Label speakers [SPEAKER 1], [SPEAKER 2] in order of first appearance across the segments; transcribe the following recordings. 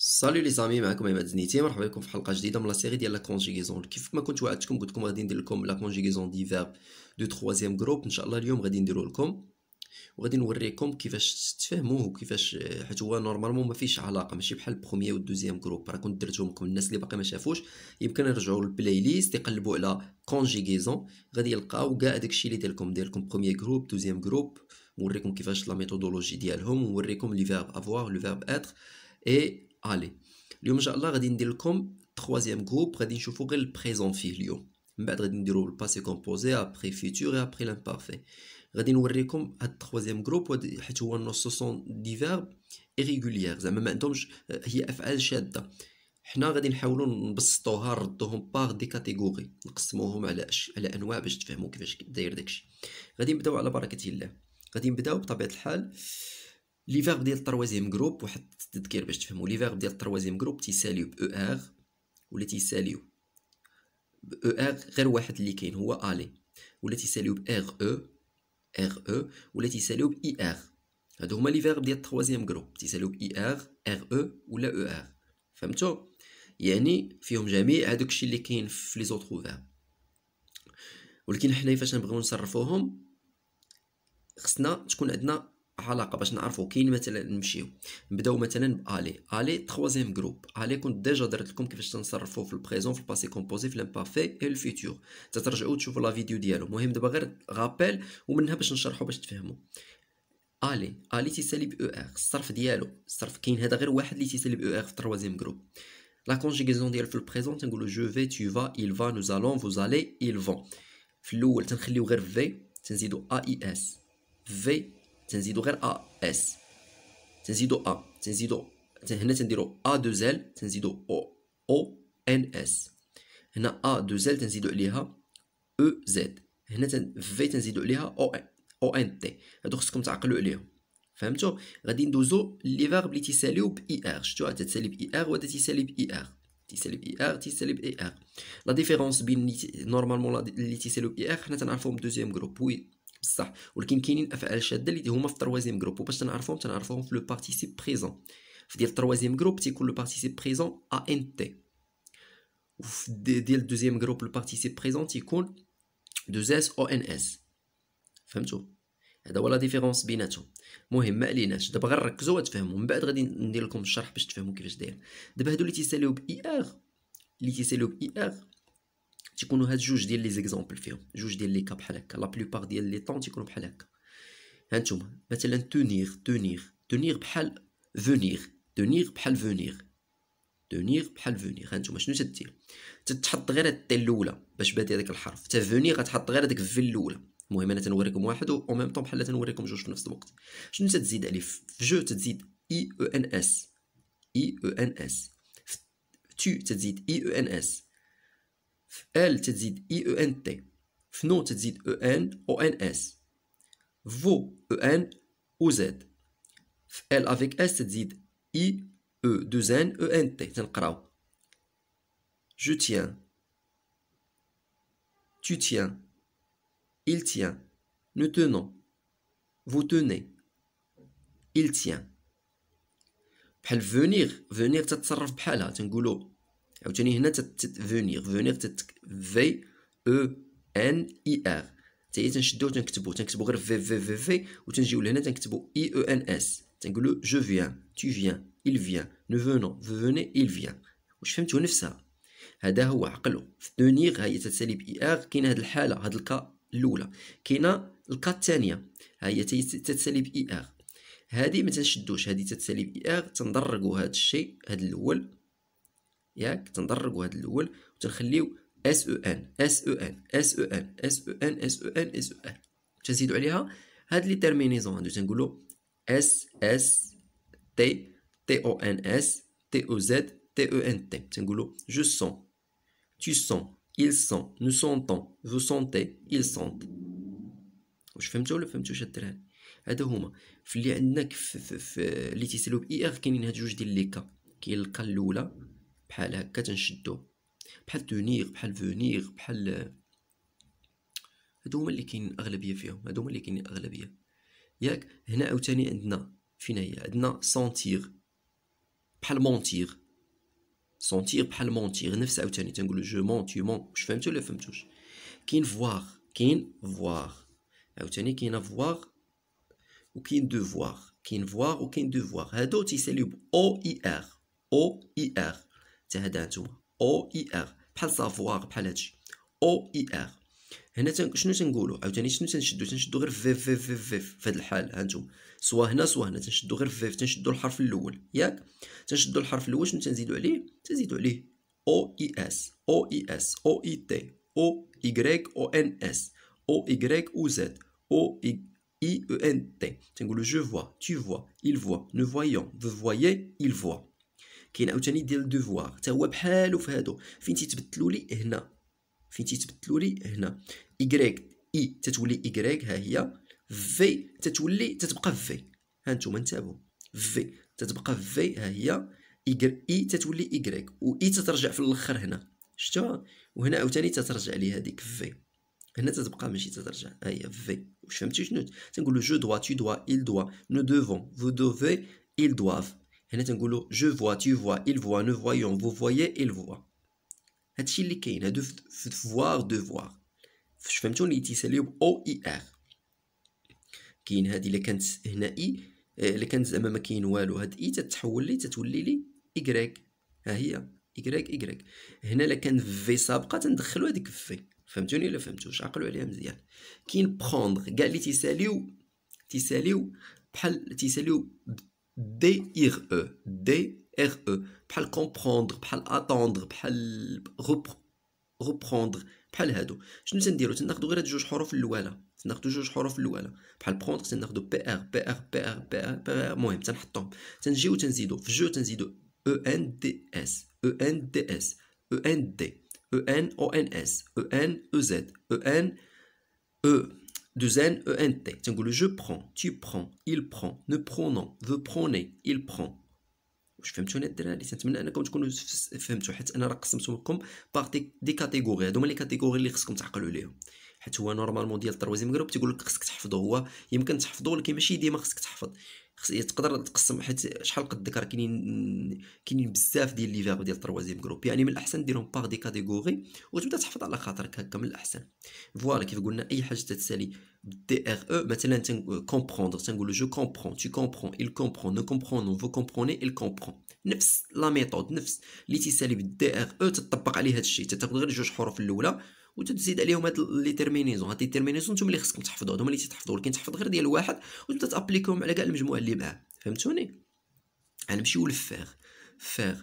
[SPEAKER 1] سالو لي زامي معكم عماد زنيتي مرحبا بكم في حلقه جديده من لا سيري ديال لا كونجيغيزون كيف ما كنت وعدتكم قلت لكم غادي ندير لكم لا كونجيغيزون دي فيرب دو تخوازيام جروب ان شاء الله اليوم غادي نديرو لكم وغادي نوريكم كيفاش تفهموه وكيفاش حيت هو نورمالمون ما فيش علاقه ماشي بحال البروميير والدوزيام جروب راه كنت درتهم لكم الناس اللي باقي ما شافوش يمكن يرجعوا للبلاي ليست يقلبوا على كونجيغيزون غادي يلقاو كاع داكشي اللي ديال لكم بروميير جروب دوزيام جروب نوريكم كيفاش لا ميثودولوجي ديالهم ونوريكم لي فيرب افوار لو فيرب اتر اي الي اليوم ان شاء الله غادي ندير لكم تخوازيام جروب غادي نشوفو غير البريزون فيه اليوم من بعد غادي نديرو الباسي كومبوزي ابري فيتور اي ابري لامبارفي غادي نوريكم هاد التخوازيام جروب حيت هو نص سوسون دي فيرب ايريغوليير زعما ما عندهمش هي افعال شاده حنا غادي نحاولوا نبسطوها نردوهم باغ دي كاتيجوري نقسموهم على أش... على انواع باش تفهموا كيفاش داير داكشي غادي نبداو على بركه الله غادي نبداو بطبيعه الحال لي فيرب ديال التروازيام جروب واحد التذكير باش تفهموا لي فيرب ديال التروازيام جروب تيساليو ب او e ار ولا تيساليو ب او e ار غير واحد اللي كاين هو الي e. ولا تيساليو ب ار او ار او ولا تيساليو ب اي ار هادو هما لي فيرب ديال التروازيام جروب تيساليو ب اي ار ار او ولا او ار فهمتوا يعني فيهم جميع هادوك الشيء اللي كاين في لي زوتر فيرب ولكن حنا فاش نبغيو نصرفوهم خصنا تكون عندنا علاقه باش نعرفوا كاين مثلا نمشيو نبداو مثلا بالي الي تخوازيام جروب الي كنت ديجا درت لكم كيفاش تنصرفوا في البريزون في الباسي كومبوزي في الامبارفي اي الفيتور تترجعوا تشوفوا لا فيديو ديالو المهم دابا غير غابيل ومنها باش نشرحوا باش تفهموا الي الي تيسالي ب او e ار الصرف ديالو الصرف كاين هذا غير واحد اللي تيسالي ب او e ار في تروازيام جروب لا كونجيغيزون ديال في البريزون تنقولوا جو في تو فا il va nous allons vous allez ils vont في الاول تنخليو غير في تنزيدو ا اي اس في تنزيدو غير ا اس تنزيدو ا تنزيدو هنا تنديرو ا دو زال تنزيدو او او ان اس هنا ا دو زال تنزيدو عليها او e زد هنا تن في تنزيدو عليها او ان او ان تي هادو خصكم تعقلو عليهم فهمتو غادي ندوزو لي فيرب لي تيساليو باي ار e شتو هادا تسالي باي ار e وهادا تيسالي باي ار تيسالي باي ار تيسالي باي ار لا ديفيرونس بين نورمالمون لي تيساليو باي ار حنا تنعرفوهم دوزيام جروب وي بصح ولكن كاينين افعال شاده اللي هما في التروازيام جروب وباش تنعرفهم تنعرفهم في لو بارتيسيب بريزون في ديال التروازيام جروب تيكون لو بارتيسيب بريزون ا ان تي وفي ديال الدوزيام جروب لو بارتيسيب بريزون تيكون دوز اس او ان اس فهمتوا هذا هو لا ديفيرونس بيناتهم مهم ما عليناش دابا غير ركزوا تفهموا من بعد غادي ندير لكم الشرح باش تفهموا كيفاش داير دابا هادو اللي تيساليو باي ار e اللي تيساليو باي ار e تيكونوا هاد جوج ديال لي زيكزامبل فيهم جوج ديال لي كا بحال هكا لا بلوبار ديال لي طون تيكونوا بحال هكا هانتوما مثلا تونيغ تونيغ تونيغ بحال فونيغ تونيغ بحال فونيغ تونيغ بحال فونيغ هانتوما شنو تدير تتحط غير هاد تي الاولى باش بادي هذاك الحرف تا فونيغ غتحط غير هذاك في الاولى المهم انا تنوريكم واحد او ميم طون بحال تنوريكم جوج في نفس الوقت شنو تزيد عليه في جو تزيد اي او ان اس اي او ان اس تو تزيد اي او ان اس Elle dit I E N T. Fno dit E N O N S. Vos E N O Z. L avec S dit I E 2 N E N T. Je tiens. Tu tiens. Il tient. Nous tenons. Vous tenez. Il tient. بحال venir venir تتصرف بحالها تنقولوا عاوتاني هنا تتفونيغ فونيغ تت في او ان اي ار تاهي تنشدو وتنكتبو تنكتبو غير في في في في وتنجيو لهنا تنكتبو اي او ان اس تنقولو جو فيان تو فيان il vient nous venons vous venez il vient واش فهمتوا نفسها هذا هو عقلو في دونيغ هي تتساليب اي e ار كاينه هاد الحاله هاد الكا الاولى كاينه الكا الثانيه هي تتساليب e اي ار هذه ما تنشدوش هذه تتساليب اي e ار تندرجوا هاد الشيء هاد الاول ياك تنضربوا هذا الاول وتنخليو اس او ان اس او ان اس او ان اس او ان اس او ان اس او ان تزيدوا عليها هاد لي تيرمينيزون هادو تنقولوا اس اس تي تي او ان اس تي او زد تي او ان تي تنقولوا جو سون tu sens il sent nous sentons vous sentez ils sentent واش فهمتوا ولا فهمتوش هاد الدراري هادو هما في اللي عندنا في, في, في اللي تيسالوا باي اغ كاينين هاد جوج ديال لي كا كاين الكا الاولى بحال هكا تنشدو بحال دونيغ بحال فونيغ بحال هادو هما اللي كاين اغلبيه فيهم هادو هما اللي كاينين اغلبيه ياك هنا عاوتاني عندنا فين هي عندنا سونتيغ بحال مونتيغ سونتيغ بحال مونتيغ نفس عاوتاني تنقولو جو مون يو مون واش فهمتو ولا فهمتوش كاين فواغ كاين فواغ عاوتاني كاين فواغ وكاين دو فواغ كاين فواغ وكاين دو فواغ هادو تيساليو ب او اي ار او اي ار حتى هذا هو او اي ار بحال سافوار بحال هادشي او اي ار هنا تن... شنو تنقولوا عاوتاني شنو تنشدو تنشدو غير فيف فيف فيف فيف في هاد الحال ها نتوما سوا هنا سوا هنا تنشدو غير فيف تنشدو الحرف الاول ياك تنشدو الحرف الاول شنو تنزيدو عليه تنزيدو عليه او اي اس او اي اس او اي تي او ايغريك او ان اس او ايغريك او زد او اي او ان تي تنقولو جو فوا تو فوا il voit nous voyons vous voyez il voit كاين عاوتاني ديال دوفوار حتى هو بحالو في هادو فين تيتبدلوا لي هنا فين تيتبدلوا لي هنا ايغريك اي e. تتولي ايغريك ها هي في تتولي تتبقى في ها نتوما انتبهوا في تتبقى في ها هي اي e. تتولي ايغريك و اي e تترجع في الاخر هنا شتوها وهنا عاوتاني تترجع لي هذيك في هنا تتبقى ماشي تترجع ها هي في واش فهمتي شنو تنقولوا جو دوا تو دوا il doit nous devons vous devez ils doivent هنا تنقولوا جو فوا تو فوا il voit nous voyons vous voyez il voit هادشي اللي كاين هادو في فوار دو فوار فاش فهمتوني تيساليو ب او اي ار كاين هادي الا كانت هنا اي آه، الا كانت زعما ما كاين والو هاد اي تتحول لي تتولي لي ايكغيك ها هي ايكغيك ايكغيك هنا الا كان في سابقه تندخلو هاديك في فهمتوني ولا فهمتوش عقلوا عليها مزيان كاين بروندغ كاع اللي تيساليو تيساليو بحال تيساليو E D-R-E, bhal comprendre, bhal attendre, bhal reprendre, بحال هادو شنو تنديرو تناخدو غير هاد جوج حروف الاولى تناخدو جوج حروف الاولى دوزان او ان تي تنقولو جو برون تي برون il prend نو برونون فو بروني il prend واش فهمتوني الدراري تنتمنى انكم تكونوا فهمتوا حيت انا راه قسمتهم لكم باغ دي كاتيجوري هادو هما لي كاتيجوري اللي خصكم تعقلوا ليهم حيت هو نورمالمون ديال التروزيم مغرب تيقول لك خصك تحفظو هو يمكن تحفظو ولكن ماشي ديما خصك تحفظ إيه، تقدر تقسم حيت شحال قدك راه كاينين كاينين بزاف ديال لي فيرب ديال تروازيام جروب يعني من الاحسن ديرهم باغ دي كاتيغوري وتبدا تحفظ على خاطرك هكا من الاحسن فوالا كيف قلنا اي حاجه تتسالي دي ار او مثلا كومبروند تنقولو جو كومبرون تي كومبرون il comprend كومبرون نو فو كومبروني il comprend نفس لا ميثود نفس اللي تيسالي بالدي ار او e تطبق عليه هذا الشيء تاخذ غير جوج حروف الاولى وتزيد عليهم هاد لي تيرمينيزون هاد لي تيرمينيزون نتوما اللي خصكم تحفظوا هادو هما اللي تحفظوا ولكن تحفظ غير ديال واحد وتبدا تابليكيهم على كاع المجموعه اللي معاه فهمتوني غنمشيو يعني للفيغ فيغ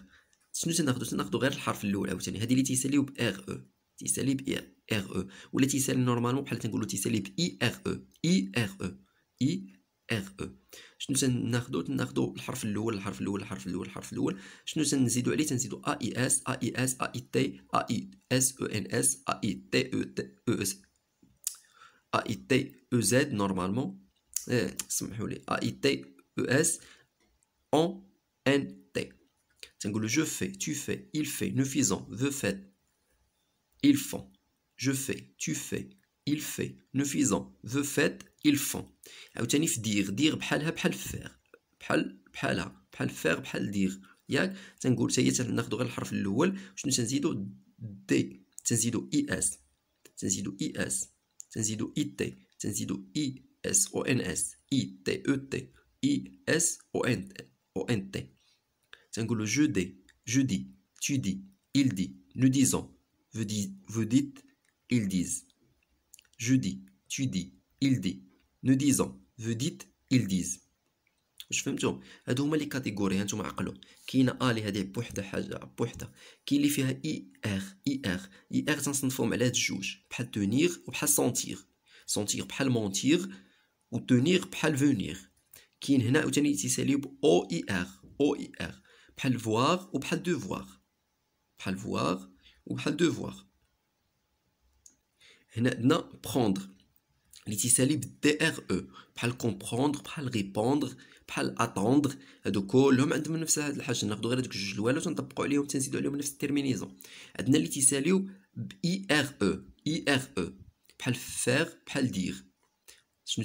[SPEAKER 1] شنو تناخدو تناخدو غير الحرف الاول عاوتاني هادي اللي تيساليو ب ار او e. تيسالي ب ار او e. ولا تيسالي نورمالمون بحال تنقولو تيسالي ب اي ار او اي ار او اي ار او شنو تناخذو تناخذو الحرف الاول الحرف الاول الحرف الاول الحرف الاول شنو تنزيدو عليه تنزيدو ا اي اس ا اي اس ا اي تي ا اي اس او ان اس ا اي تي او تي او اس ا اي تي او زد نورمالمون سمحوا لي ا اي تي او اس un ان تي تنقولو جو في تو il fait nous faisons veut fait ils font je fais tu fais il fait نفيزون ذو فات il font عاوتاني في دير دير بحالها بحال فير بحال بحالها بحال فير بحال دير ياك تنقول حتى هي تناخذ غير الحرف الاول شنو تنزيدو دي تنزيدو اي اس تنزيدو اي اس تنزيدو اي تي تنزيدو اي اس او ان اس اي تي او تي اي اس او ان او ان تي تنقولو جو دي جو دي tu dis il dit nous disons vous dites ils disent Je dis, tu dis, il dit. Nous disons, vous dites, ils disent. واش فهمتوا هادو هما لي كاتيجوري هانتوما عقلوا كاينه ا اللي هذه بوحدها حاجه بوحده كاين اللي فيها اي ار اي ار اي ار تنصنفوهم على هاد الجوج بحال تونيغ وبحال سونتيغ سونتيغ بحال مونتيغ وتونيغ بحال فونيغ كاين هنا عاوتاني تيساليو ب او اي ار او اي ار بحال فوار وبحال دوفوار بحال فوار وبحال دوفوار Et Maintenant, prendre. Les DRE. Pas le comprendre, pas le répondre, pas l'attendre. Du coup, l'homme a demandé ça. La chose, nous devons que je joue. Alors, on ne peut pas lui obtenir de lui une terminaison. Maintenant, les IRE. IRE. Pas le faire, pas le dire.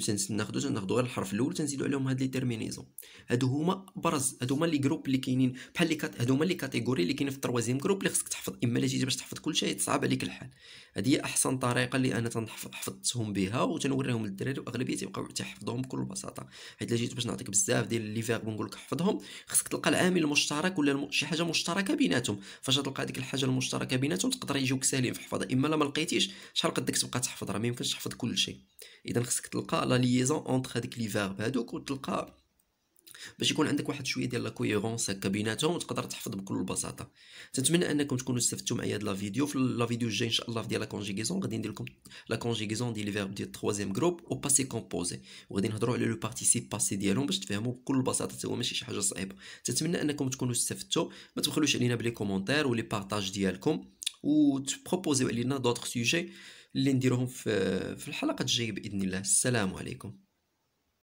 [SPEAKER 1] شنو تناخدو تناخدو غير الحرف الاول تنزيدو عليهم هاد لي تيرمينيزون هادو هما ابرز هادو هما لي جروب اللي كاينين بحال لي كات هادو هما لي كاتيجوري اللي كاينين في التروازيام جروب اللي خصك تحفظ اما لا جيتي باش تحفظ كل شيء صعب عليك الحال هادي هي احسن طريقه اللي انا تنحفظتهم بها وتنوريهم للدراري واغلبيه تيبقاو يحفظوهم بكل بساطه حيت لا جيت باش نعطيك بزاف ديال لي فيرب ونقول لك حفظهم خصك تلقى العامل المشترك ولا الم... شي حاجه مشتركه بيناتهم فاش تلقى هذيك الحاجه المشتركه بيناتهم تقدر يجيوك سالين في الحفظ اما لا ما لقيتيش شحال قدك تبقى تحفظ راه ما يمكنش تحفظ شيء اذا خصك تلقى لا ليزون اونتر هذيك لي فيرب هذوك وتلقى باش يكون عندك واحد شويه ديال لا كويرونس هكا بيناتهم وتقدر تحفظ بكل بساطه نتمنى انكم تكونوا استفدتوا معايا هاد لا فيديو في لا فيديو الجاي ان شاء الله في ديال لا كونجيغيزون غادي ندير لكم لا كونجيغيزون ديال لي فيرب ديال التروازيام جروب او باسي كومبوزي وغادي نهضروا على لو بارتيسيپ باسي ديالهم باش تفهموا بكل بساطه حتى هو ماشي شي حاجه صعيبه نتمنى انكم تكونوا استفدتوا ما تبخلوش علينا بلي كومونتير ولي بارطاج ديالكم و تبروبوزيو علينا دوطخ سوجي اللي نديروهم في الحلقه الجايه باذن الله السلام عليكم